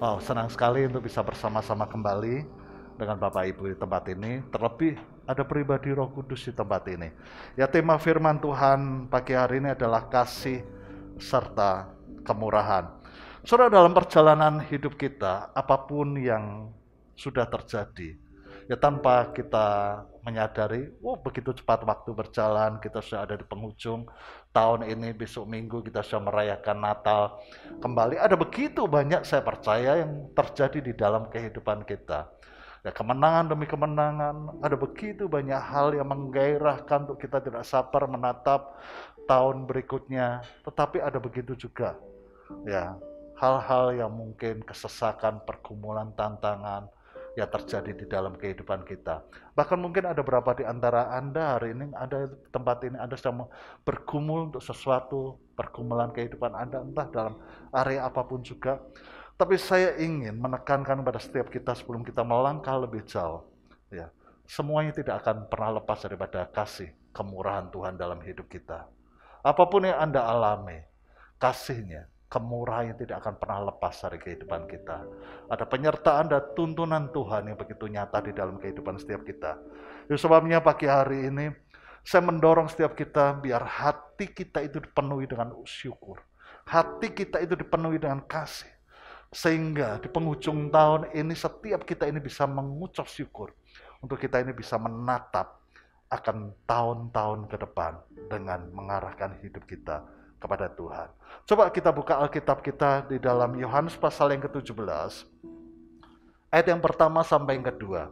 Wow, oh, senang sekali untuk bisa bersama-sama kembali dengan Bapak Ibu di tempat ini. Terlebih ada pribadi Roh Kudus di tempat ini. Ya tema firman Tuhan pagi hari ini adalah kasih serta kemurahan. Saudara dalam perjalanan hidup kita, apapun yang sudah terjadi, ya tanpa kita menyadari, oh, begitu cepat waktu berjalan, kita sudah ada di penghujung tahun ini besok minggu kita sudah merayakan Natal kembali. Ada begitu banyak saya percaya yang terjadi di dalam kehidupan kita. Ya, kemenangan demi kemenangan, ada begitu banyak hal yang menggairahkan untuk kita tidak sabar menatap tahun berikutnya. Tetapi ada begitu juga ya hal-hal yang mungkin kesesakan, pergumulan, tantangan, Ya terjadi di dalam kehidupan kita. Bahkan mungkin ada beberapa di antara Anda hari ini ada tempat ini Anda sedang bergumul untuk sesuatu, pergumulan kehidupan Anda entah dalam area apapun juga. Tapi saya ingin menekankan pada setiap kita sebelum kita melangkah lebih jauh, ya. Semuanya tidak akan pernah lepas daripada kasih kemurahan Tuhan dalam hidup kita. Apapun yang Anda alami, kasihnya kemurahan yang tidak akan pernah lepas dari kehidupan kita. Ada penyertaan dan tuntunan Tuhan yang begitu nyata di dalam kehidupan setiap kita. Itu ya, sebabnya pagi hari ini saya mendorong setiap kita biar hati kita itu dipenuhi dengan syukur. Hati kita itu dipenuhi dengan kasih. Sehingga di penghujung tahun ini setiap kita ini bisa mengucap syukur. Untuk kita ini bisa menatap akan tahun-tahun ke depan dengan mengarahkan hidup kita kepada Tuhan. Coba kita buka Alkitab kita di dalam Yohanes pasal yang ke-17 ayat yang pertama sampai yang kedua.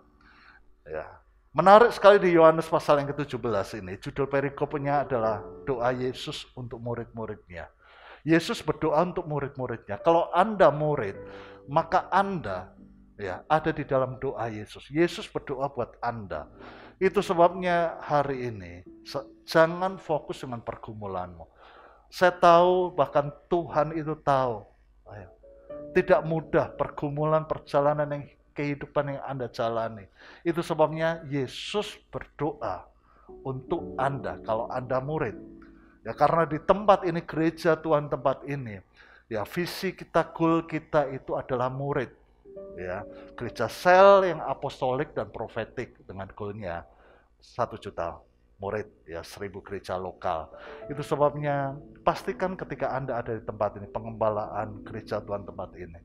Ya. Menarik sekali di Yohanes pasal yang ke-17 ini, judul perikopnya adalah doa Yesus untuk murid-muridnya. Yesus berdoa untuk murid-muridnya. Kalau Anda murid, maka Anda ya ada di dalam doa Yesus. Yesus berdoa buat Anda. Itu sebabnya hari ini jangan fokus dengan pergumulanmu saya tahu bahkan Tuhan itu tahu. Tidak mudah pergumulan perjalanan yang kehidupan yang Anda jalani. Itu sebabnya Yesus berdoa untuk Anda kalau Anda murid. Ya karena di tempat ini gereja Tuhan tempat ini ya visi kita goal kita itu adalah murid ya gereja sel yang apostolik dan profetik dengan goalnya satu juta murid ya seribu gereja lokal itu sebabnya pastikan ketika anda ada di tempat ini pengembalaan gereja Tuhan tempat ini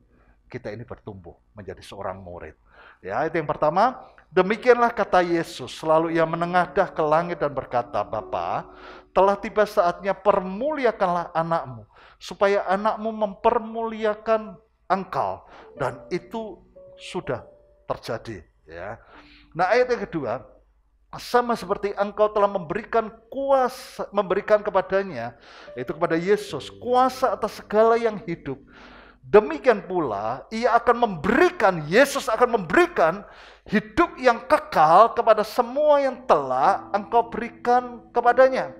kita ini bertumbuh menjadi seorang murid ya itu yang pertama demikianlah kata Yesus selalu ia menengadah ke langit dan berkata Bapa telah tiba saatnya permuliakanlah anakmu supaya anakmu mempermuliakan engkau dan itu sudah terjadi ya nah ayat yang kedua sama seperti engkau telah memberikan kuasa memberikan kepadanya yaitu kepada Yesus kuasa atas segala yang hidup demikian pula ia akan memberikan Yesus akan memberikan hidup yang kekal kepada semua yang telah engkau berikan kepadanya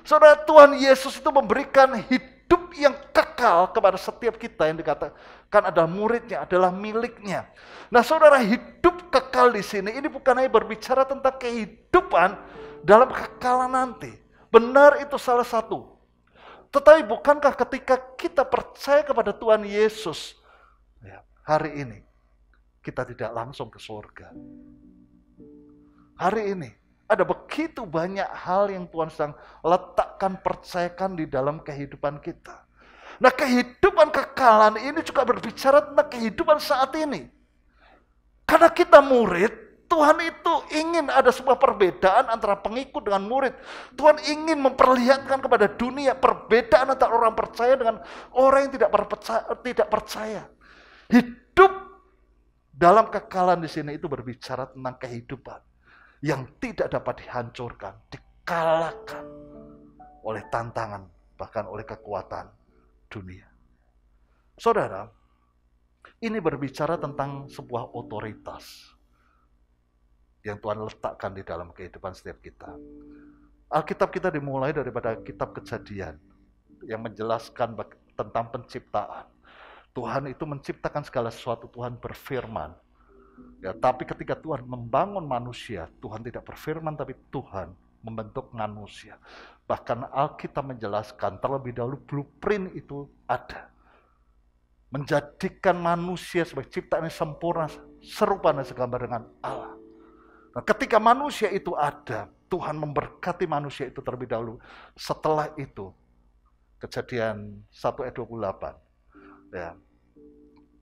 Saudara Tuhan Yesus itu memberikan hidup hidup yang kekal kepada setiap kita yang dikatakan adalah muridnya, adalah miliknya. Nah saudara hidup kekal di sini, ini bukan hanya berbicara tentang kehidupan dalam kekalan nanti. Benar itu salah satu. Tetapi bukankah ketika kita percaya kepada Tuhan Yesus ya, hari ini, kita tidak langsung ke surga. Hari ini ada begitu banyak hal yang Tuhan sedang letakkan, percayakan di dalam kehidupan kita. Nah kehidupan kekalan ini juga berbicara tentang kehidupan saat ini. Karena kita murid, Tuhan itu ingin ada sebuah perbedaan antara pengikut dengan murid. Tuhan ingin memperlihatkan kepada dunia perbedaan antara orang percaya dengan orang yang tidak percaya. Tidak percaya. Hidup dalam kekalan di sini itu berbicara tentang kehidupan yang tidak dapat dihancurkan, dikalahkan oleh tantangan, bahkan oleh kekuatan dunia. Saudara, ini berbicara tentang sebuah otoritas yang Tuhan letakkan di dalam kehidupan setiap kita. Alkitab kita dimulai daripada kitab kejadian yang menjelaskan tentang penciptaan. Tuhan itu menciptakan segala sesuatu, Tuhan berfirman, Ya, tapi ketika Tuhan membangun manusia, Tuhan tidak berfirman tapi Tuhan membentuk manusia. Bahkan Alkitab menjelaskan terlebih dahulu blueprint itu ada. Menjadikan manusia sebagai ciptaan yang sempurna, serupa dan segambar dengan Allah. Nah, ketika manusia itu ada, Tuhan memberkati manusia itu terlebih dahulu. Setelah itu, kejadian 1 ayat 28, ya,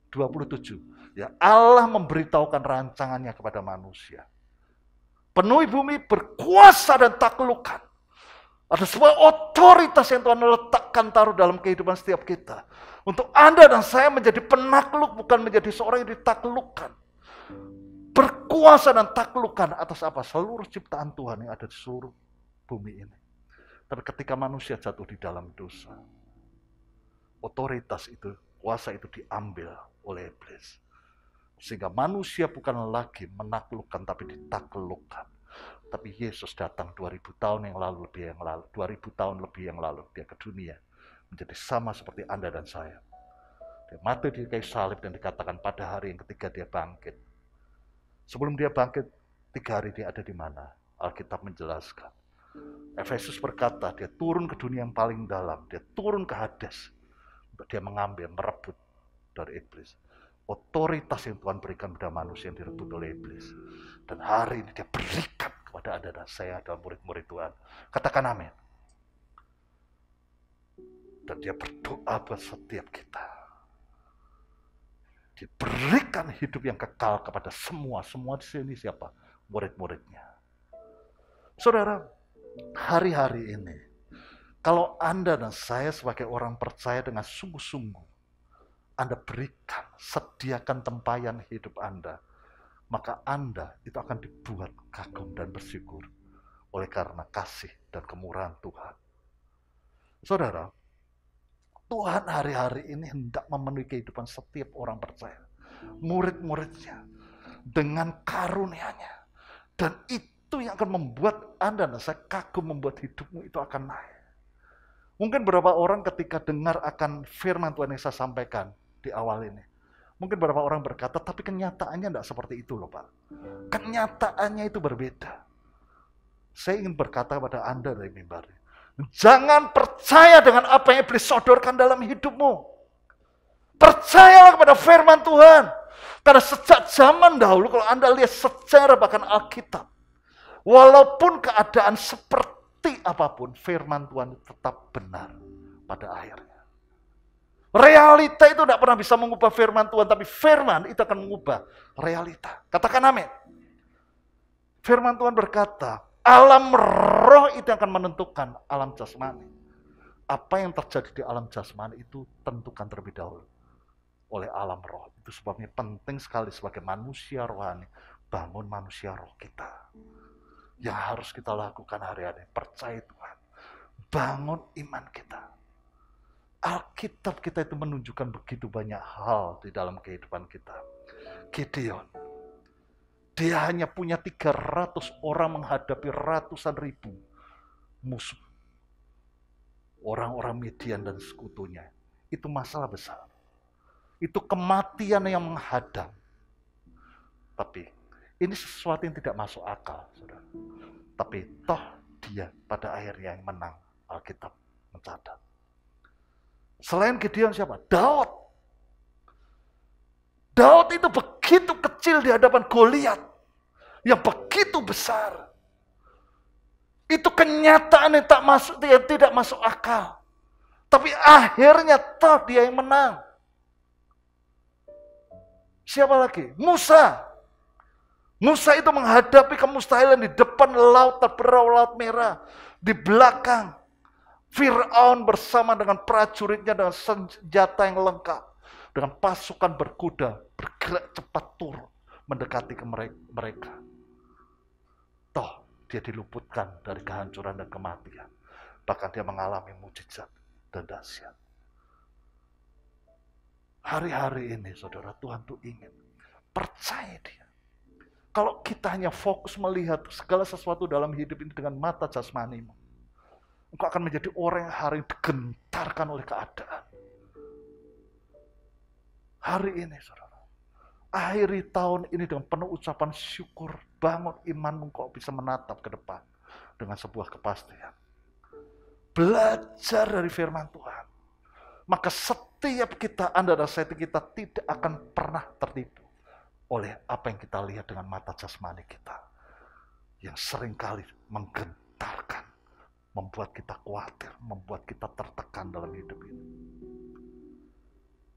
27, Ya, Allah memberitahukan rancangannya kepada manusia. Penuhi bumi berkuasa dan taklukan. Ada sebuah otoritas yang Tuhan letakkan taruh dalam kehidupan setiap kita. Untuk Anda dan saya menjadi penakluk, bukan menjadi seorang yang ditaklukkan. Berkuasa dan taklukan atas apa? Seluruh ciptaan Tuhan yang ada di seluruh bumi ini. Tapi ketika manusia jatuh di dalam dosa, otoritas itu, kuasa itu diambil oleh iblis. Sehingga manusia bukan lagi menaklukkan tapi ditaklukkan. Tapi Yesus datang 2000 tahun yang lalu lebih yang lalu, 2000 tahun lebih yang lalu dia ke dunia menjadi sama seperti Anda dan saya. Dia mati di kayu salib dan dikatakan pada hari yang ketiga dia bangkit. Sebelum dia bangkit, tiga hari dia ada di mana? Alkitab menjelaskan. Efesus berkata, dia turun ke dunia yang paling dalam. Dia turun ke Hades. Dia mengambil, merebut dari iblis otoritas yang Tuhan berikan kepada manusia yang direbut oleh iblis. Dan hari ini dia berikan kepada Anda dan saya dalam murid-murid Tuhan. Katakan amin. Dan dia berdoa buat setiap kita. Diberikan hidup yang kekal kepada semua. Semua di sini siapa? Murid-muridnya. Saudara, hari-hari ini, kalau Anda dan saya sebagai orang percaya dengan sungguh-sungguh anda berikan, sediakan tempayan hidup Anda, maka Anda itu akan dibuat kagum dan bersyukur oleh karena kasih dan kemurahan Tuhan. Saudara, Tuhan hari-hari ini hendak memenuhi kehidupan setiap orang percaya, murid-muridnya, dengan karunia-Nya. Dan itu yang akan membuat Anda dan saya kagum membuat hidupmu itu akan naik. Mungkin beberapa orang ketika dengar akan firman Tuhan yang saya sampaikan, di awal ini. Mungkin beberapa orang berkata, tapi kenyataannya tidak seperti itu loh Pak. Kenyataannya itu berbeda. Saya ingin berkata pada Anda dari mimbar Jangan percaya dengan apa yang iblis sodorkan dalam hidupmu. Percayalah kepada firman Tuhan. Karena sejak zaman dahulu, kalau Anda lihat sejarah bahkan Alkitab, walaupun keadaan seperti apapun, firman Tuhan tetap benar pada akhirnya. Realita itu tidak pernah bisa mengubah firman Tuhan, tapi firman itu akan mengubah realita. Katakan amin. Firman Tuhan berkata, alam roh itu akan menentukan alam jasmani. Apa yang terjadi di alam jasmani itu tentukan terlebih dahulu oleh alam roh. Itu sebabnya penting sekali sebagai manusia rohani, bangun manusia roh kita. Yang harus kita lakukan hari-hari, percaya Tuhan. Bangun iman kita Alkitab kita itu menunjukkan begitu banyak hal di dalam kehidupan kita. Gideon, dia hanya punya 300 orang menghadapi ratusan ribu musuh. Orang-orang Midian dan sekutunya. Itu masalah besar. Itu kematian yang menghadang. Tapi ini sesuatu yang tidak masuk akal. Saudara. Tapi toh dia pada akhirnya yang menang. Alkitab mencatat. Selain Gideon siapa? Daud. Daud itu begitu kecil di hadapan Goliat yang begitu besar. Itu kenyataan yang tak masuk yang tidak masuk akal. Tapi akhirnya toh dia yang menang. Siapa lagi? Musa. Musa itu menghadapi kemustahilan di depan laut terperau laut merah, di belakang Fir'aun bersama dengan prajuritnya dengan senjata yang lengkap. Dengan pasukan berkuda, bergerak cepat turun, mendekati ke mereka. Toh, dia diluputkan dari kehancuran dan kematian. Bahkan dia mengalami mujizat dan dahsyat. Hari-hari ini, saudara, Tuhan tuh ingin percaya dia. Kalau kita hanya fokus melihat segala sesuatu dalam hidup ini dengan mata jasmanimu, Engkau akan menjadi orang yang hari ini digentarkan oleh keadaan. Hari ini, saudara. akhir tahun ini dengan penuh ucapan syukur. Bangun iman engkau bisa menatap ke depan. Dengan sebuah kepastian. Belajar dari firman Tuhan. Maka setiap kita, Anda dan saya, kita tidak akan pernah tertipu oleh apa yang kita lihat dengan mata jasmani kita. Yang seringkali menggentarkan membuat kita khawatir, membuat kita tertekan dalam hidup ini.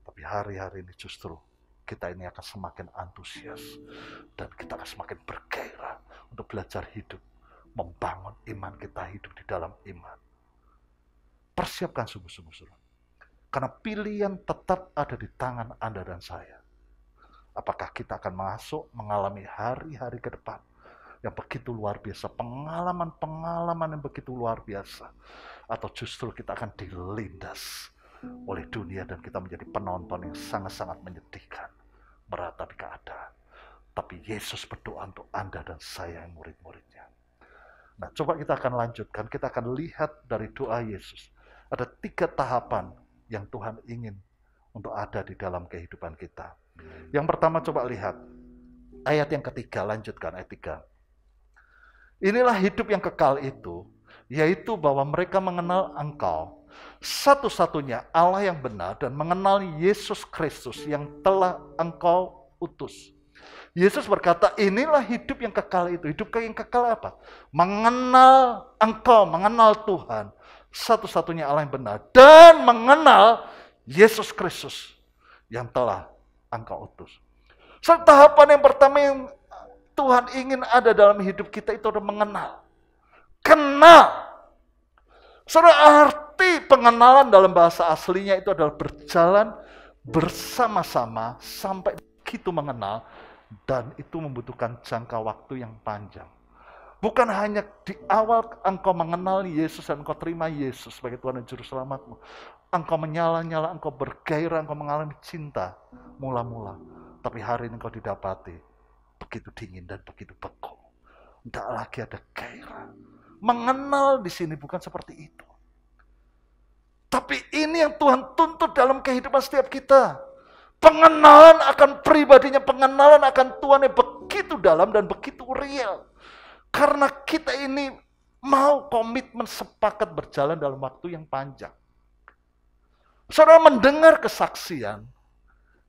Tapi hari-hari ini justru kita ini akan semakin antusias dan kita akan semakin bergairah untuk belajar hidup, membangun iman kita hidup di dalam iman. Persiapkan sungguh-sungguh surat. Karena pilihan tetap ada di tangan Anda dan saya. Apakah kita akan masuk mengalami hari-hari ke depan yang begitu luar biasa, pengalaman-pengalaman yang begitu luar biasa, atau justru kita akan dilindas oleh dunia dan kita menjadi penonton yang sangat-sangat menyedihkan, meratapi keadaan. Tapi Yesus berdoa untuk Anda dan saya yang murid-muridnya. Nah, coba kita akan lanjutkan, kita akan lihat dari doa Yesus. Ada tiga tahapan yang Tuhan ingin untuk ada di dalam kehidupan kita. Yang pertama coba lihat, ayat yang ketiga, lanjutkan ayat tiga. Inilah hidup yang kekal itu, yaitu bahwa mereka mengenal Engkau, satu-satunya Allah yang benar dan mengenal Yesus Kristus yang telah Engkau utus. Yesus berkata, inilah hidup yang kekal itu. Hidup yang kekal apa? Mengenal Engkau, mengenal Tuhan. Satu-satunya Allah yang benar. Dan mengenal Yesus Kristus yang telah Engkau utus. Setahapan yang pertama yang Tuhan ingin ada dalam hidup kita itu adalah mengenal. Kenal. Saudara arti pengenalan dalam bahasa aslinya itu adalah berjalan bersama-sama sampai begitu mengenal dan itu membutuhkan jangka waktu yang panjang. Bukan hanya di awal engkau mengenal Yesus dan engkau terima Yesus sebagai Tuhan dan Juru Selamatmu. Engkau menyala-nyala, engkau bergairah, engkau mengalami cinta mula-mula. Tapi hari ini engkau didapati begitu dingin dan begitu beku. Tidak lagi ada gairah. Mengenal di sini bukan seperti itu. Tapi ini yang Tuhan tuntut dalam kehidupan setiap kita. Pengenalan akan pribadinya, pengenalan akan Tuhan yang begitu dalam dan begitu real. Karena kita ini mau komitmen sepakat berjalan dalam waktu yang panjang. Saudara mendengar kesaksian,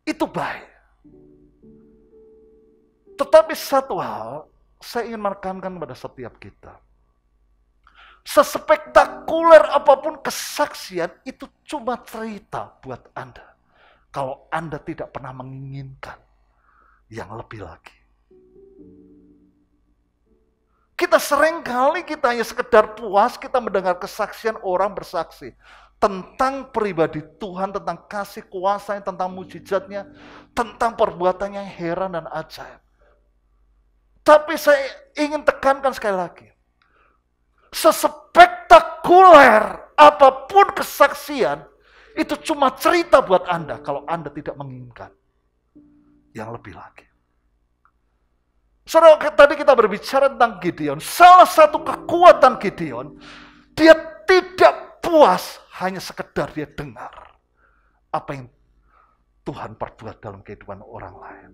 itu baik. Tetapi satu hal, saya ingin menekankan pada setiap kita. Sespektakuler apapun kesaksian, itu cuma cerita buat Anda. Kalau Anda tidak pernah menginginkan yang lebih lagi. Kita seringkali kita hanya sekedar puas, kita mendengar kesaksian orang bersaksi tentang pribadi Tuhan, tentang kasih kuasanya, tentang mujizatnya, tentang perbuatannya yang heran dan ajaib. Tapi saya ingin tekankan sekali lagi. Sespektakuler apapun kesaksian, itu cuma cerita buat Anda kalau Anda tidak menginginkan yang lebih lagi. Saudara, tadi kita berbicara tentang Gideon. Salah satu kekuatan Gideon, dia tidak puas hanya sekedar dia dengar apa yang Tuhan perbuat dalam kehidupan orang lain.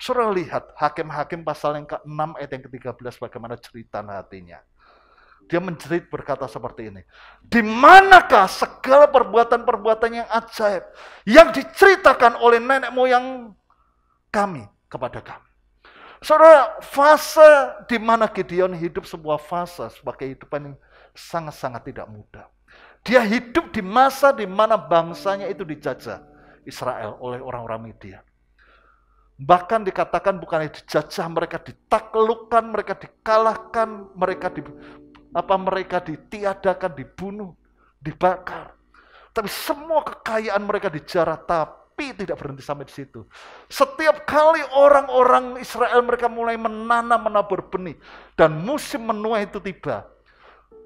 Suruh lihat hakim-hakim pasal yang ke-6 ayat yang ke-13 bagaimana cerita hatinya. Dia menjerit berkata seperti ini. Di manakah segala perbuatan-perbuatan yang ajaib yang diceritakan oleh nenek moyang kami kepada kami? Saudara, fase di mana Gideon hidup sebuah fase sebagai kehidupan yang sangat-sangat tidak mudah. Dia hidup di masa di mana bangsanya itu dijajah Israel oleh orang-orang Media. Bahkan dikatakan bukan dijajah, mereka ditaklukkan, mereka dikalahkan, mereka di, apa mereka ditiadakan, dibunuh, dibakar. Tapi semua kekayaan mereka dijarah, tapi tidak berhenti sampai di situ. Setiap kali orang-orang Israel mereka mulai menanam, menabur benih, dan musim menuai itu tiba,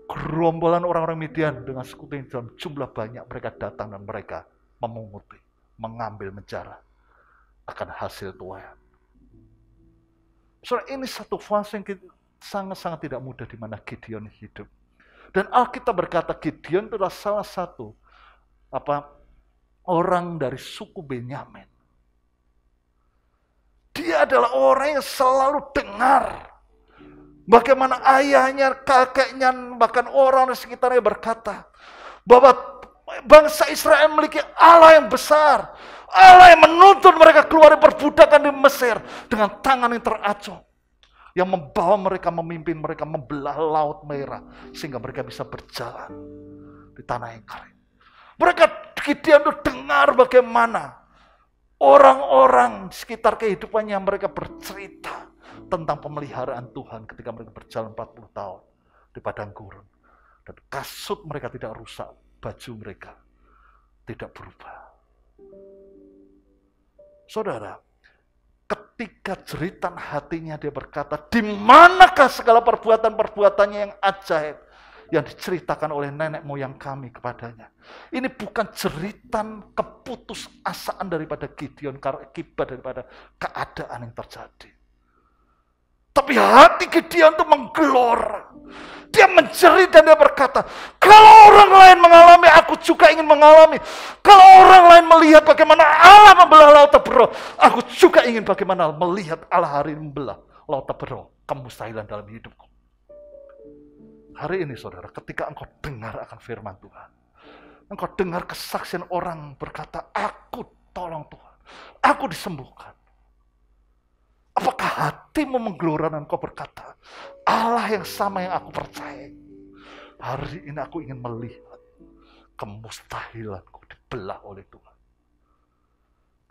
gerombolan orang-orang Midian dengan sekutu yang dalam jumlah banyak mereka datang dan mereka memunguti, mengambil, menjarah akan hasil Tuhan. Saudara, ini satu fase yang sangat-sangat tidak mudah di mana Gideon hidup. Dan Alkitab berkata Gideon itu adalah salah satu apa orang dari suku Benyamin. Dia adalah orang yang selalu dengar bagaimana ayahnya, kakeknya, bahkan orang di sekitarnya berkata bahwa bangsa Israel memiliki Allah yang besar Allah yang menuntun mereka keluar dari perbudakan di Mesir dengan tangan yang teracung yang membawa mereka memimpin mereka membelah laut merah sehingga mereka bisa berjalan di tanah yang kering. Mereka Gideon itu dengar bagaimana orang-orang sekitar kehidupannya mereka bercerita tentang pemeliharaan Tuhan ketika mereka berjalan 40 tahun di padang gurun. Dan kasut mereka tidak rusak, baju mereka tidak berubah. Saudara, ketika jeritan hatinya dia berkata, di manakah segala perbuatan-perbuatannya yang ajaib yang diceritakan oleh nenek moyang kami kepadanya. Ini bukan jeritan keputusasaan daripada Gideon karena akibat daripada keadaan yang terjadi. Tapi hati Gideon itu menggelora. Dia menjerit dan dia berkata, kalau orang lain mengalami, aku juga ingin mengalami. Kalau orang lain melihat bagaimana Allah membelah laut Tebro, aku juga ingin bagaimana melihat Allah hari ini membelah laut Tebro, kemustahilan dalam hidupku. Hari ini saudara, ketika engkau dengar akan firman Tuhan, engkau dengar kesaksian orang berkata, aku tolong Tuhan, aku disembuhkan. Apakah hatimu menggelora dan engkau berkata, Allah yang sama yang aku percaya, Hari ini aku ingin melihat kemustahilanku dibelah oleh Tuhan.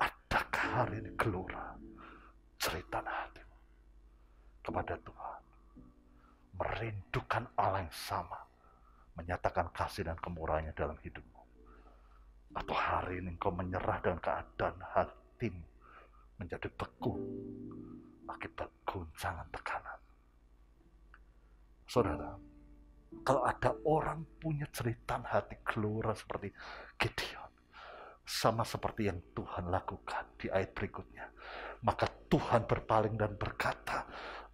Adakah hari ini gelora cerita hatimu kepada Tuhan? Merindukan Allah yang sama. Menyatakan kasih dan kemurahannya dalam hidupmu. Atau hari ini engkau menyerah dan keadaan hatimu menjadi beku akibat guncangan tekanan. Saudara, kalau ada orang punya cerita hati gelora seperti Gideon, sama seperti yang Tuhan lakukan di ayat berikutnya, maka Tuhan berpaling dan berkata,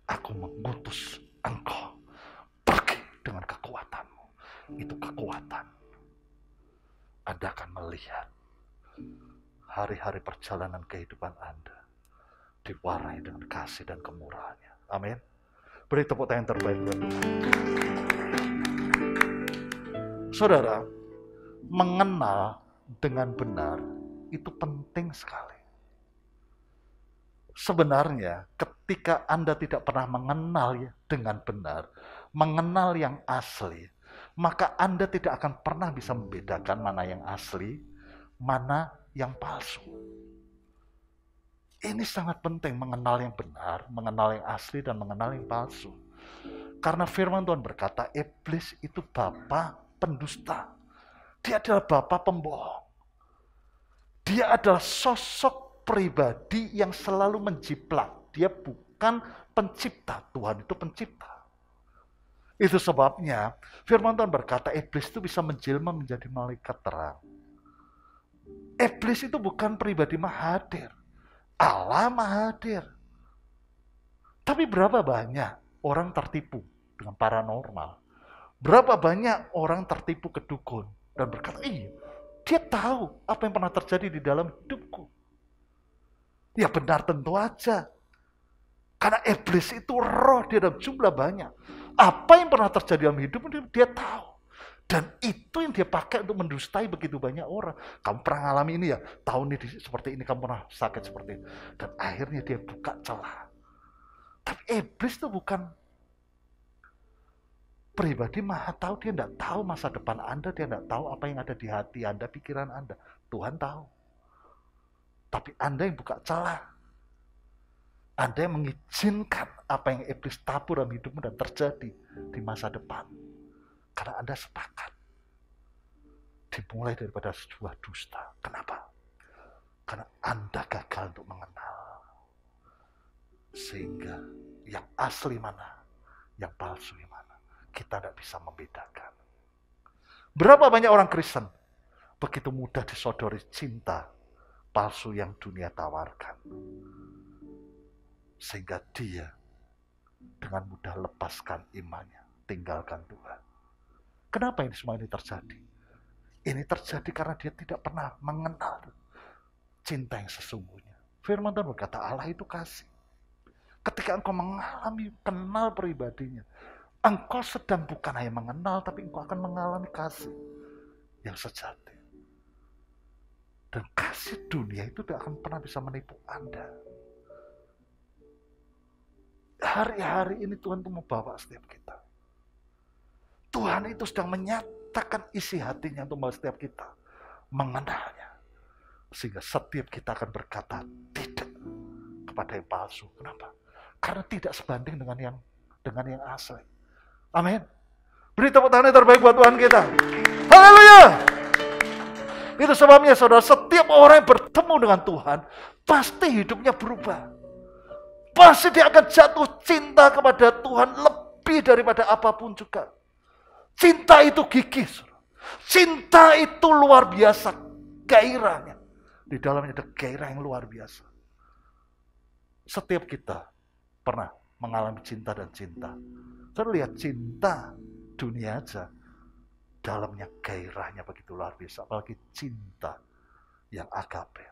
"Aku mengutus engkau pergi dengan kekuatanmu." Itu kekuatan. Anda akan melihat hari-hari perjalanan kehidupan Anda diwarai dengan kasih dan kemurahannya. Amin. Beri tepuk tangan terbaik buat Tuhan. Saudara, mengenal dengan benar itu penting sekali. Sebenarnya, ketika Anda tidak pernah mengenal ya dengan benar, mengenal yang asli, maka Anda tidak akan pernah bisa membedakan mana yang asli, mana yang palsu. Ini sangat penting mengenal yang benar, mengenal yang asli dan mengenal yang palsu. Karena firman Tuhan berkata, iblis itu Bapak pendusta. Dia adalah bapak pembohong. Dia adalah sosok pribadi yang selalu menjiplak. Dia bukan pencipta. Tuhan itu pencipta. Itu sebabnya firman Tuhan berkata iblis itu bisa menjelma menjadi malaikat terang. Iblis itu bukan pribadi mahadir. Allah mahadir. Tapi berapa banyak orang tertipu dengan paranormal? Berapa banyak orang tertipu ke dukun dan berkata, iya, dia tahu apa yang pernah terjadi di dalam hidupku. Ya benar tentu aja. Karena iblis itu roh di dalam jumlah banyak. Apa yang pernah terjadi dalam hidup dia tahu. Dan itu yang dia pakai untuk mendustai begitu banyak orang. Kamu pernah alami ini ya, tahun ini seperti ini, kamu pernah sakit seperti ini. Dan akhirnya dia buka celah. Tapi iblis itu bukan pribadi maha tahu dia tidak tahu masa depan anda dia tidak tahu apa yang ada di hati anda pikiran anda Tuhan tahu tapi anda yang buka celah anda yang mengizinkan apa yang iblis tabur dalam hidupmu dan terjadi di masa depan karena anda sepakat dimulai daripada sebuah dusta kenapa karena anda gagal untuk mengenal sehingga yang asli mana yang palsu mana kita tidak bisa membedakan. Berapa banyak orang Kristen begitu mudah disodori cinta palsu yang dunia tawarkan. Sehingga dia dengan mudah lepaskan imannya, tinggalkan Tuhan. Kenapa ini semua ini terjadi? Ini terjadi karena dia tidak pernah mengenal cinta yang sesungguhnya. Firman Tuhan berkata, Allah itu kasih. Ketika engkau mengalami kenal pribadinya, engkau sedang bukan hanya mengenal, tapi engkau akan mengalami kasih yang sejati. Dan kasih dunia itu tidak akan pernah bisa menipu Anda. Hari-hari ini Tuhan itu membawa setiap kita. Tuhan itu sedang menyatakan isi hatinya untuk membawa setiap kita. Mengenalnya. Sehingga setiap kita akan berkata tidak kepada yang palsu. Kenapa? Karena tidak sebanding dengan yang dengan yang asli. Amin. Beri tepuk tangan yang terbaik buat Tuhan kita. Haleluya. Itu sebabnya saudara, setiap orang yang bertemu dengan Tuhan, pasti hidupnya berubah. Pasti dia akan jatuh cinta kepada Tuhan lebih daripada apapun juga. Cinta itu gigih. saudara. Cinta itu luar biasa gairahnya. Di dalamnya ada gairah yang luar biasa. Setiap kita pernah mengalami cinta dan cinta. Saya lihat cinta dunia aja, dalamnya gairahnya begitu luar biasa, apalagi cinta yang agape.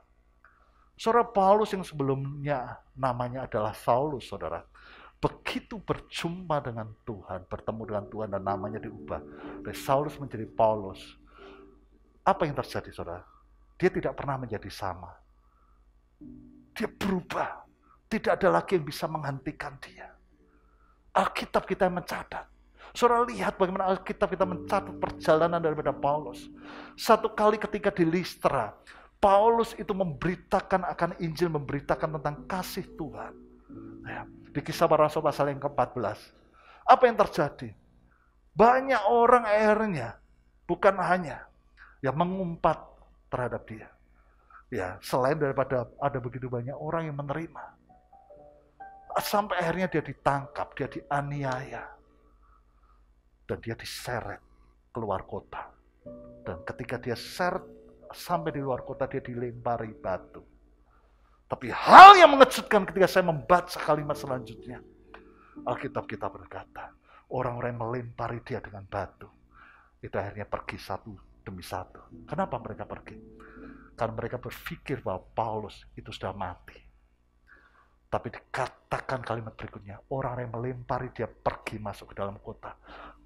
Saudara Paulus yang sebelumnya namanya adalah Saulus, saudara. Begitu berjumpa dengan Tuhan, bertemu dengan Tuhan dan namanya diubah. Dari Saulus menjadi Paulus. Apa yang terjadi, saudara? Dia tidak pernah menjadi sama. Dia berubah tidak ada lagi yang bisa menghentikan dia. Alkitab kita yang mencatat. Saudara lihat bagaimana Alkitab kita mencatat perjalanan daripada Paulus. Satu kali ketika di Listra, Paulus itu memberitakan akan Injil, memberitakan tentang kasih Tuhan. Ya, di kisah para rasul pasal yang ke-14. Apa yang terjadi? Banyak orang akhirnya, bukan hanya yang mengumpat terhadap dia. Ya, selain daripada ada begitu banyak orang yang menerima sampai akhirnya dia ditangkap, dia dianiaya. Dan dia diseret keluar kota. Dan ketika dia seret sampai di luar kota, dia dilempari batu. Tapi hal yang mengejutkan ketika saya membaca kalimat selanjutnya. Alkitab kita berkata, orang-orang melempari dia dengan batu, itu akhirnya pergi satu demi satu. Kenapa mereka pergi? Karena mereka berpikir bahwa Paulus itu sudah mati tapi dikatakan kalimat berikutnya, orang yang melempari dia pergi masuk ke dalam kota.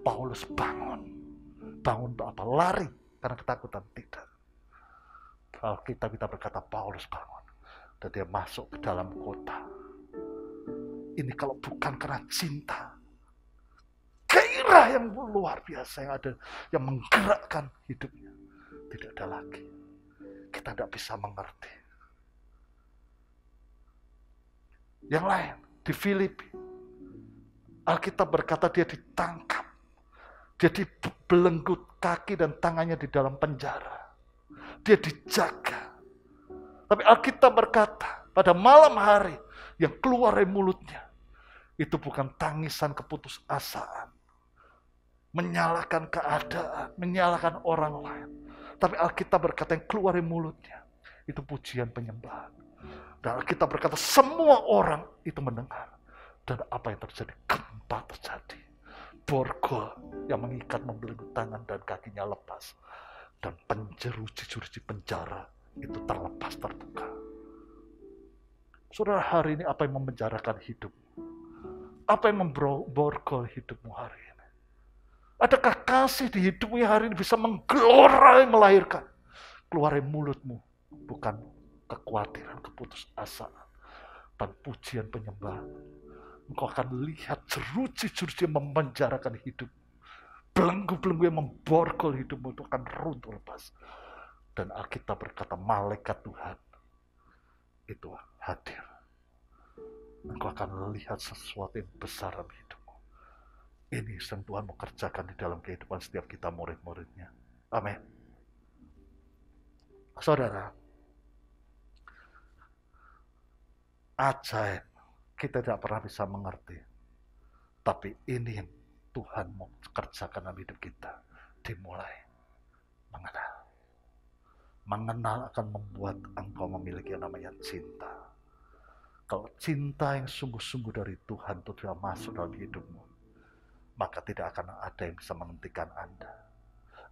Paulus bangun. Bangun untuk apa? Lari karena ketakutan. Tidak. Kalau kita kita berkata Paulus bangun. Dan dia masuk ke dalam kota. Ini kalau bukan karena cinta. Keirah yang luar biasa yang ada. Yang menggerakkan hidupnya. Tidak ada lagi. Kita tidak bisa mengerti yang lain di Filipi. Alkitab berkata dia ditangkap. Dia dibelenggu kaki dan tangannya di dalam penjara. Dia dijaga. Tapi Alkitab berkata, pada malam hari yang keluar dari mulutnya, itu bukan tangisan keputusasaan. Menyalahkan keadaan, menyalahkan orang lain. Tapi Alkitab berkata yang keluar dari mulutnya, itu pujian penyembahan. Dan kita berkata semua orang itu mendengar. Dan apa yang terjadi? Gempa terjadi. Borgol yang mengikat membelenggu tangan dan kakinya lepas. Dan penjeru jeruji penjara itu terlepas terbuka. Saudara, hari ini apa yang memenjarakan hidupmu? Apa yang memborgol hidupmu hari ini? Adakah kasih di hidupmu hari ini bisa menggelorai melahirkan? Keluarin mulutmu, bukan kekhawatiran, keputusasaan, dan pujian penyembahan. Engkau akan lihat ceruci jeruji memenjarakan hidup. Belenggu-belenggu yang memborgol hidupmu itu akan runtuh lepas. Dan Alkitab berkata, malaikat Tuhan itu hadir. Engkau akan lihat sesuatu yang besar dalam hidupmu. Ini yang Tuhan mau kerjakan di dalam kehidupan setiap kita murid-muridnya. Amin. Saudara, ajaib. Kita tidak pernah bisa mengerti. Tapi ini yang Tuhan mau kerjakan dalam hidup kita. Dimulai mengenal. Mengenal akan membuat engkau memiliki yang namanya cinta. Kalau cinta yang sungguh-sungguh dari Tuhan itu sudah masuk dalam hidupmu, maka tidak akan ada yang bisa menghentikan Anda.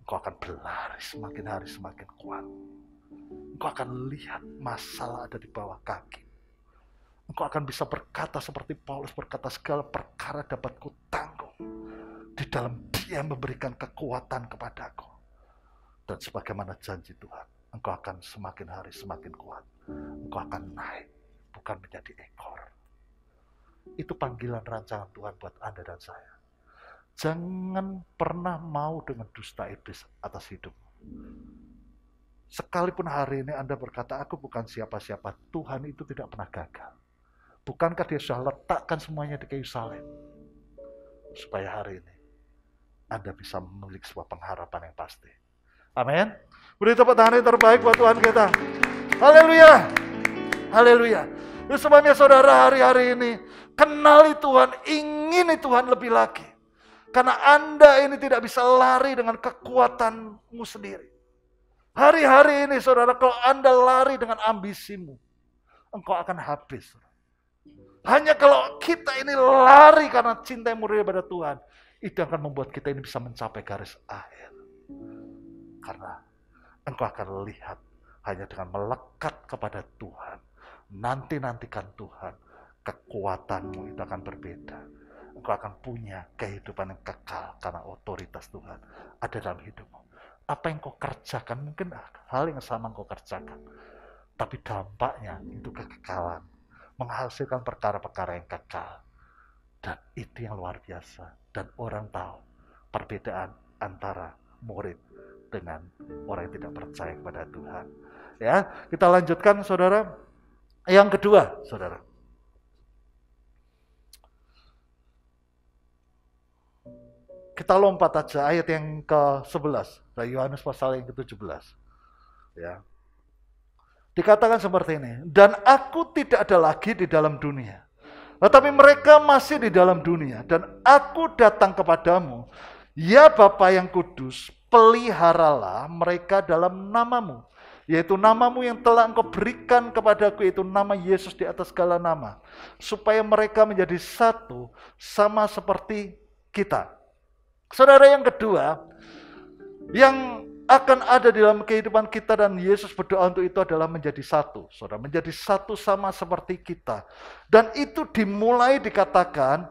Engkau akan berlari semakin hari semakin kuat. Engkau akan lihat masalah ada di bawah kaki Engkau akan bisa berkata seperti Paulus berkata segala perkara dapat kutanggung. Di dalam dia memberikan kekuatan kepadaku. Dan sebagaimana janji Tuhan, engkau akan semakin hari semakin kuat. Engkau akan naik, bukan menjadi ekor. Itu panggilan rancangan Tuhan buat Anda dan saya. Jangan pernah mau dengan dusta iblis atas hidup. Sekalipun hari ini Anda berkata, aku bukan siapa-siapa, Tuhan itu tidak pernah gagal Bukankah dia sudah letakkan semuanya di kayu salib? Supaya hari ini Anda bisa memiliki sebuah pengharapan yang pasti. Amin. Beri tepuk tangan yang terbaik buat Tuhan kita. Haleluya. Haleluya. Itu ya, sebabnya saudara hari-hari ini, kenali Tuhan, ingini Tuhan lebih lagi. Karena Anda ini tidak bisa lari dengan kekuatanmu sendiri. Hari-hari ini saudara, kalau Anda lari dengan ambisimu, engkau akan habis. Hanya kalau kita ini lari karena cinta yang murni pada Tuhan, itu akan membuat kita ini bisa mencapai garis akhir. Karena engkau akan lihat hanya dengan melekat kepada Tuhan. Nanti-nantikan Tuhan, kekuatanmu itu akan berbeda. Engkau akan punya kehidupan yang kekal karena otoritas Tuhan ada dalam hidupmu. Apa yang kau kerjakan mungkin hal yang sama yang kau kerjakan. Tapi dampaknya itu kekekalan menghasilkan perkara-perkara yang kekal. Dan itu yang luar biasa. Dan orang tahu perbedaan antara murid dengan orang yang tidak percaya kepada Tuhan. Ya, kita lanjutkan saudara. Yang kedua, saudara. Kita lompat aja ayat yang ke-11 dari nah, Yohanes pasal yang ke-17. Ya. Dikatakan seperti ini, dan aku tidak ada lagi di dalam dunia. Tetapi mereka masih di dalam dunia, dan aku datang kepadamu. Ya Bapa yang kudus, peliharalah mereka dalam namamu. Yaitu namamu yang telah engkau berikan kepadaku, yaitu nama Yesus di atas segala nama. Supaya mereka menjadi satu, sama seperti kita. Saudara yang kedua, yang akan ada di dalam kehidupan kita dan Yesus berdoa untuk itu adalah menjadi satu. Saudara, menjadi satu sama seperti kita. Dan itu dimulai dikatakan,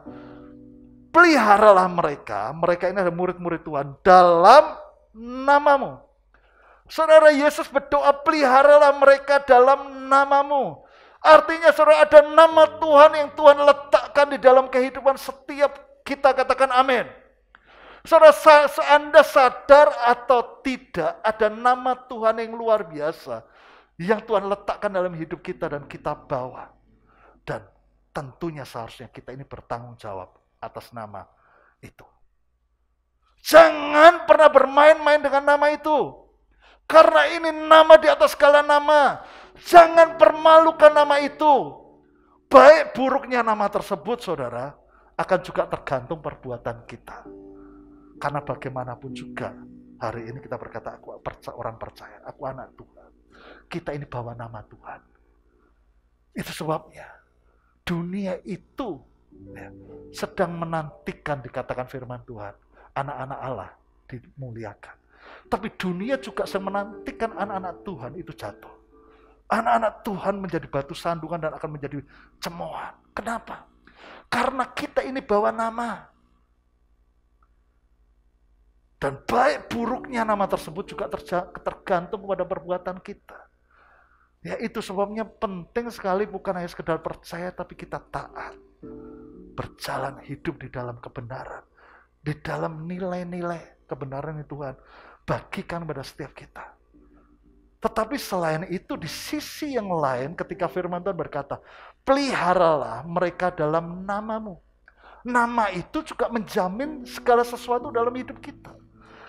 peliharalah mereka, mereka ini adalah murid-murid Tuhan, dalam namamu. Saudara Yesus berdoa, peliharalah mereka dalam namamu. Artinya saudara ada nama Tuhan yang Tuhan letakkan di dalam kehidupan setiap kita katakan amin. Saudara, seanda sadar atau tidak, ada nama Tuhan yang luar biasa yang Tuhan letakkan dalam hidup kita dan kita bawa. Dan tentunya seharusnya kita ini bertanggung jawab atas nama itu. Jangan pernah bermain-main dengan nama itu. Karena ini nama di atas segala nama. Jangan permalukan nama itu. Baik buruknya nama tersebut, saudara, akan juga tergantung perbuatan kita. Karena bagaimanapun juga hari ini kita berkata aku percaya, orang percaya, aku anak Tuhan. Kita ini bawa nama Tuhan. Itu sebabnya dunia itu ya, sedang menantikan dikatakan firman Tuhan, anak-anak Allah dimuliakan. Tapi dunia juga sedang menantikan anak-anak Tuhan itu jatuh. Anak-anak Tuhan menjadi batu sandungan dan akan menjadi cemoan Kenapa? Karena kita ini bawa nama dan baik buruknya nama tersebut juga tergantung kepada perbuatan kita. Ya itu sebabnya penting sekali bukan hanya sekedar percaya tapi kita taat. Berjalan hidup di dalam kebenaran. Di dalam nilai-nilai kebenaran yang Tuhan bagikan pada setiap kita. Tetapi selain itu di sisi yang lain ketika firman Tuhan berkata, peliharalah mereka dalam namamu. Nama itu juga menjamin segala sesuatu dalam hidup kita.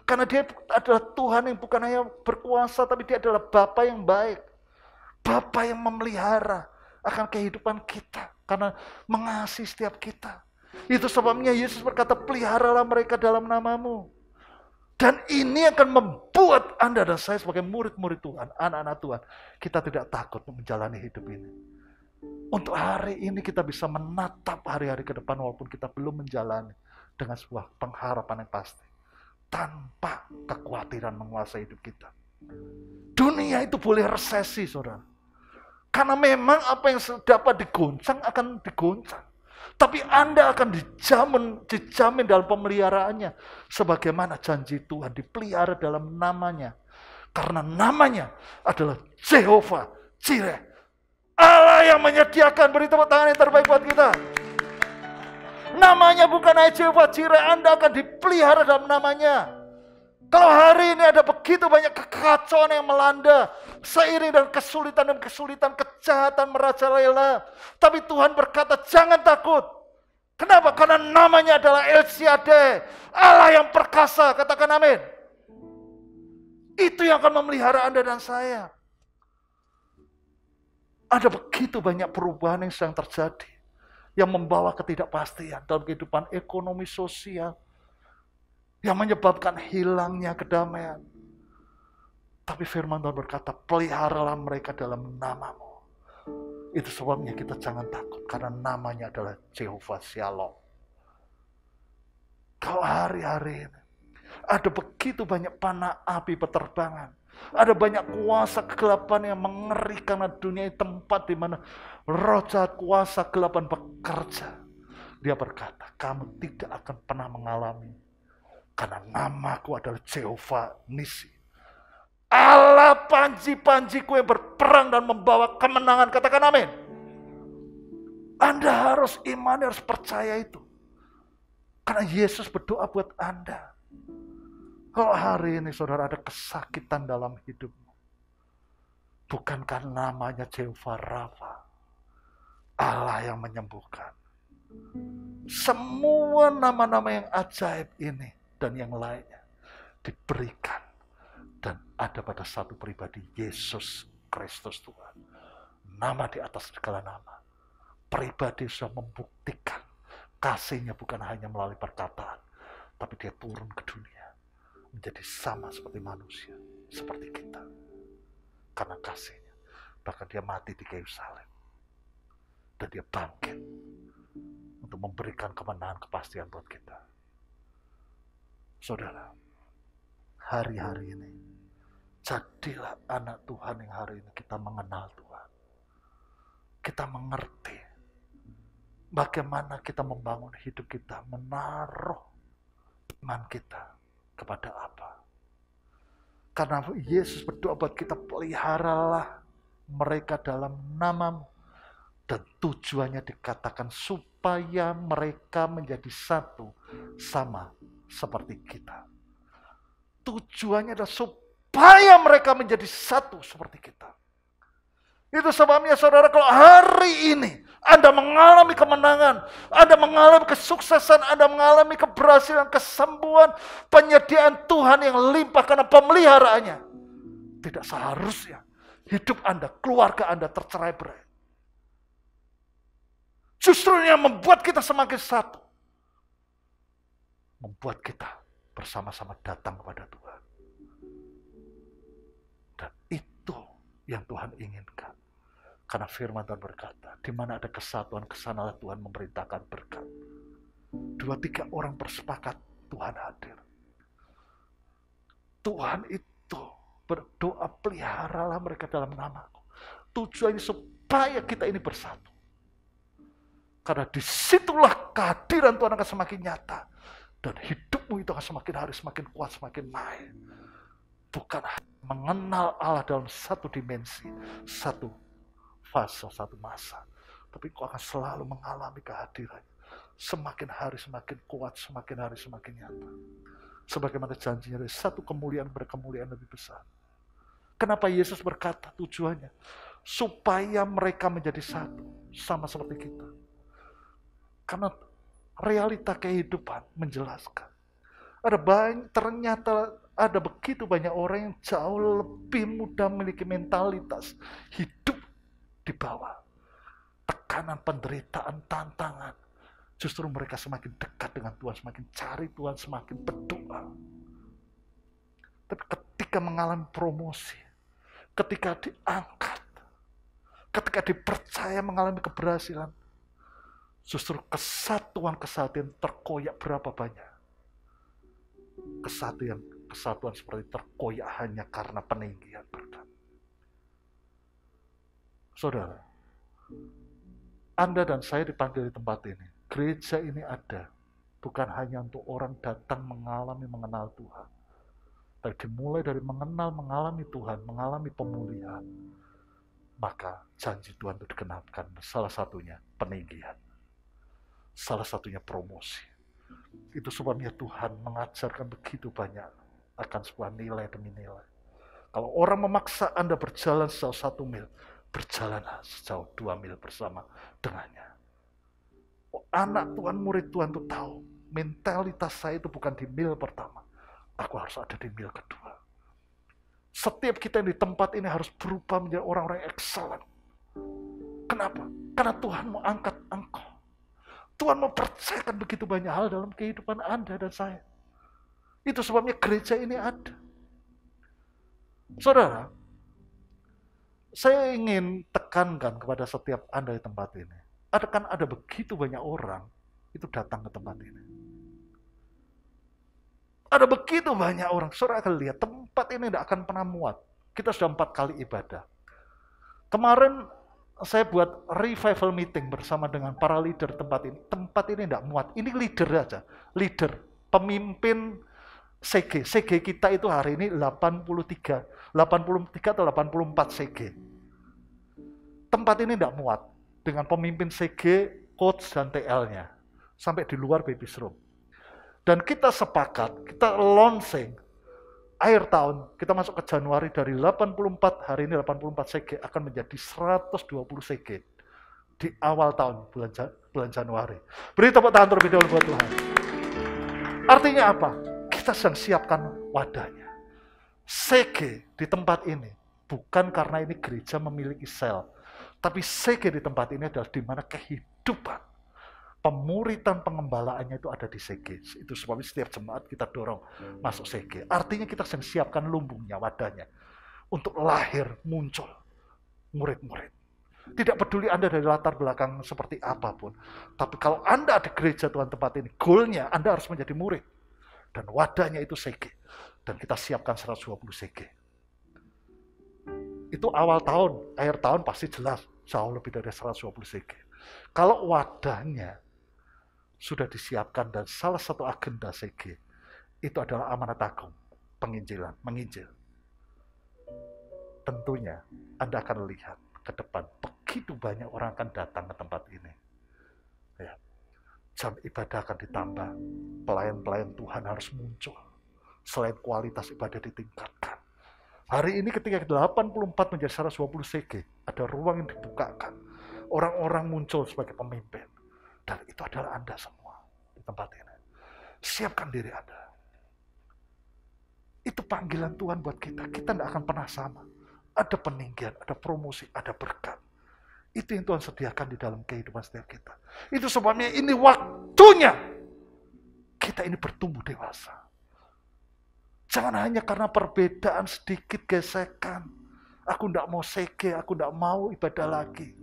Karena dia adalah Tuhan yang bukan hanya berkuasa, tapi dia adalah Bapa yang baik. Bapa yang memelihara akan kehidupan kita. Karena mengasihi setiap kita. Itu sebabnya Yesus berkata, peliharalah mereka dalam namamu. Dan ini akan membuat Anda dan saya sebagai murid-murid Tuhan, anak-anak Tuhan, kita tidak takut menjalani hidup ini. Untuk hari ini kita bisa menatap hari-hari ke depan walaupun kita belum menjalani dengan sebuah pengharapan yang pasti tanpa kekhawatiran menguasai hidup kita. Dunia itu boleh resesi, saudara. Karena memang apa yang dapat digoncang akan digoncang. Tapi Anda akan dijamin, dijamin dalam pemeliharaannya. Sebagaimana janji Tuhan dipelihara dalam namanya. Karena namanya adalah Jehovah Jireh. Allah yang menyediakan beri tepuk tangan yang terbaik buat kita. Namanya bukan Ecewa Jire, Anda akan dipelihara dalam namanya. Kalau hari ini ada begitu banyak kekacauan yang melanda, seiring dan kesulitan dan kesulitan, kejahatan merajalela. Tapi Tuhan berkata, jangan takut. Kenapa? Karena namanya adalah El Shaddai, Allah yang perkasa. Katakan amin. Itu yang akan memelihara Anda dan saya. Ada begitu banyak perubahan yang sedang terjadi yang membawa ketidakpastian dalam kehidupan ekonomi sosial yang menyebabkan hilangnya kedamaian. Tapi firman Tuhan berkata, peliharalah mereka dalam namamu. Itu sebabnya kita jangan takut karena namanya adalah Jehovah Shalom. Kalau hari-hari ini ada begitu banyak panah api peterbangan ada banyak kuasa kegelapan yang mengerikan karena dunia ini tempat di mana roh jahat kuasa kegelapan bekerja. Dia berkata, kamu tidak akan pernah mengalami karena namaku adalah Jehovah Nisi. Allah panji-panjiku yang berperang dan membawa kemenangan. Katakan amin. Anda harus iman, harus percaya itu. Karena Yesus berdoa buat Anda. Kalau hari ini saudara ada kesakitan dalam hidupmu, bukankah namanya Jehovah Rafa? Allah yang menyembuhkan. Semua nama-nama yang ajaib ini dan yang lainnya diberikan dan ada pada satu pribadi Yesus Kristus Tuhan. Nama di atas segala nama. Pribadi sudah membuktikan kasihnya bukan hanya melalui perkataan, tapi dia turun ke dunia menjadi sama seperti manusia, seperti kita. Karena kasihnya. Bahkan dia mati di kayu salib. Dan dia bangkit untuk memberikan kemenangan kepastian buat kita. Saudara, hari-hari ini, jadilah anak Tuhan yang hari ini kita mengenal Tuhan. Kita mengerti bagaimana kita membangun hidup kita, menaruh iman kita kepada apa. Karena Yesus berdoa buat kita peliharalah mereka dalam namamu. Dan tujuannya dikatakan supaya mereka menjadi satu sama seperti kita. Tujuannya adalah supaya mereka menjadi satu seperti kita. Itu sebabnya saudara kalau hari ini Anda mengalami kemenangan, Anda mengalami kesuksesan, Anda mengalami keberhasilan, kesembuhan, penyediaan Tuhan yang limpah karena pemeliharaannya. Tidak seharusnya hidup Anda, keluarga Anda tercerai berai. Justru yang membuat kita semakin satu. Membuat kita bersama-sama datang kepada Tuhan. Dan itu yang Tuhan inginkan. Karena firman Tuhan berkata, di mana ada kesatuan, kesana Tuhan memerintahkan berkat. Dua tiga orang bersepakat, Tuhan hadir. Tuhan itu berdoa, peliharalah mereka dalam namaku. Tujuannya supaya kita ini bersatu. Karena disitulah kehadiran Tuhan akan semakin nyata. Dan hidupmu itu akan semakin hari, semakin kuat, semakin naik. Bukan mengenal Allah dalam satu dimensi, satu fase satu masa. Tapi engkau akan selalu mengalami kehadirannya. Semakin hari semakin kuat, semakin hari semakin nyata. Sebagaimana janjinya dari satu kemuliaan berkemuliaan lebih besar. Kenapa Yesus berkata tujuannya? Supaya mereka menjadi satu, sama seperti kita. Karena realita kehidupan menjelaskan. Ada banyak, ternyata ada begitu banyak orang yang jauh lebih mudah memiliki mentalitas hidup di bawah Tekanan, penderitaan, tantangan. Justru mereka semakin dekat dengan Tuhan, semakin cari Tuhan, semakin berdoa. Tapi ketika mengalami promosi, ketika diangkat, ketika dipercaya mengalami keberhasilan, justru kesatuan kesatuan terkoyak berapa banyak. Kesatuan kesatuan seperti terkoyak hanya karena peninggian berkat. Saudara, Anda dan saya dipanggil di tempat ini. Gereja ini ada. Bukan hanya untuk orang datang mengalami, mengenal Tuhan. Tapi dimulai dari mengenal, mengalami Tuhan, mengalami pemulihan. Maka janji Tuhan itu dikenalkan Salah satunya peninggian. Salah satunya promosi. Itu sebabnya Tuhan mengajarkan begitu banyak akan sebuah nilai demi nilai. Kalau orang memaksa Anda berjalan sejauh satu mil, Berjalanlah sejauh dua mil bersama dengannya. Oh, anak Tuhan, murid Tuhan itu tahu. Mentalitas saya itu bukan di mil pertama. Aku harus ada di mil kedua. Setiap kita yang di tempat ini harus berubah menjadi orang-orang yang excellent. Kenapa? Karena Tuhan mau angkat engkau. Tuhan mau percayakan begitu banyak hal dalam kehidupan Anda dan saya. Itu sebabnya gereja ini ada. Saudara, saya ingin tekankan kepada setiap Anda di tempat ini. Ada kan ada begitu banyak orang itu datang ke tempat ini. Ada begitu banyak orang. Saudara akan lihat tempat ini tidak akan pernah muat. Kita sudah empat kali ibadah. Kemarin saya buat revival meeting bersama dengan para leader tempat ini. Tempat ini tidak muat. Ini leader saja, Leader, pemimpin CG. CG kita itu hari ini 83. 83 atau 84 CG. Tempat ini tidak muat dengan pemimpin CG, coach, dan TL-nya. Sampai di luar baby's room. Dan kita sepakat, kita launching akhir tahun, kita masuk ke Januari dari 84, hari ini 84 CG akan menjadi 120 CG di awal tahun bulan, bulan Januari. Beri tepuk tangan terlebih dahulu buat Tuhan. Artinya apa? kita sedang siapkan wadahnya. CG di tempat ini bukan karena ini gereja memiliki sel, tapi CG di tempat ini adalah di mana kehidupan pemuritan pengembalaannya itu ada di CG. Itu sebabnya setiap jemaat kita dorong masuk CG. Artinya kita sedang siapkan lumbungnya, wadahnya untuk lahir muncul murid-murid. Tidak peduli Anda dari latar belakang seperti apapun. Tapi kalau Anda ada gereja Tuhan tempat ini, goalnya Anda harus menjadi murid. Dan wadahnya itu sege. Dan kita siapkan 120 sege. Itu awal tahun, akhir tahun pasti jelas jauh lebih dari 120 sege. Kalau wadahnya sudah disiapkan dan salah satu agenda sege itu adalah amanat agung, penginjilan, menginjil. Tentunya Anda akan lihat ke depan begitu banyak orang akan datang ke tempat ini. Ya, jam ibadah akan ditambah. Pelayan-pelayan Tuhan harus muncul. Selain kualitas ibadah ditingkatkan. Hari ini ketika 84 menjadi 120 CG, ada ruang yang dibukakan. Orang-orang muncul sebagai pemimpin. Dan itu adalah Anda semua di tempat ini. Siapkan diri Anda. Itu panggilan Tuhan buat kita. Kita tidak akan pernah sama. Ada peninggian, ada promosi, ada berkat. Itu yang Tuhan sediakan di dalam kehidupan setiap kita. Itu sebabnya ini waktunya kita ini bertumbuh dewasa. Jangan hanya karena perbedaan sedikit gesekan. Aku tidak mau seke, aku tidak mau ibadah lagi.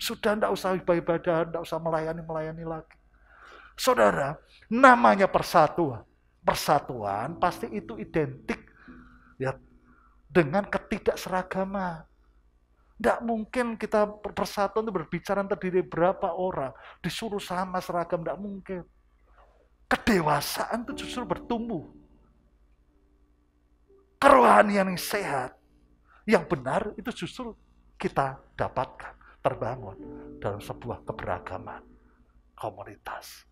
Sudah tidak usah ibadah-ibadah, tidak usah melayani-melayani lagi. Saudara, namanya persatuan. Persatuan pasti itu identik ya dengan ketidakseragaman. Tidak mungkin kita persatuan itu berbicara terdiri berapa orang. Disuruh sama seragam, tidak mungkin. Kedewasaan itu justru bertumbuh. Kerohanian yang sehat, yang benar itu justru kita dapatkan, terbangun dalam sebuah keberagaman komunitas.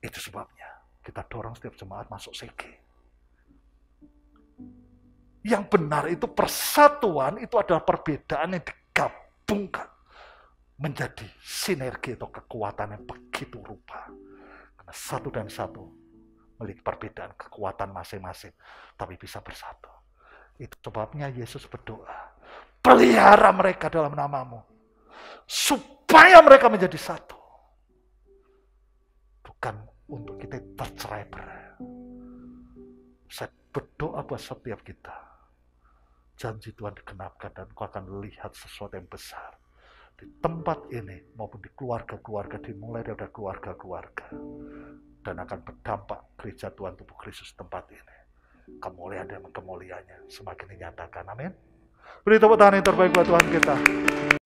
Itu sebabnya kita dorong setiap jemaat masuk segi. Yang benar itu persatuan, itu adalah perbedaan yang digabungkan menjadi sinergi atau kekuatan yang begitu rupa. Karena satu dan satu memiliki perbedaan kekuatan masing-masing, tapi bisa bersatu. Itu sebabnya Yesus berdoa, pelihara mereka dalam namamu, supaya mereka menjadi satu. Bukan untuk kita tercerai berai. Saya berdoa buat setiap kita janji Tuhan dikenapkan dan kau akan lihat sesuatu yang besar di tempat ini maupun di keluarga-keluarga dimulai dari keluarga-keluarga dan akan berdampak gereja Tuhan tubuh Kristus tempat ini kemuliaan dan kemuliaannya semakin dinyatakan amin beri tepuk tangan yang terbaik buat Tuhan kita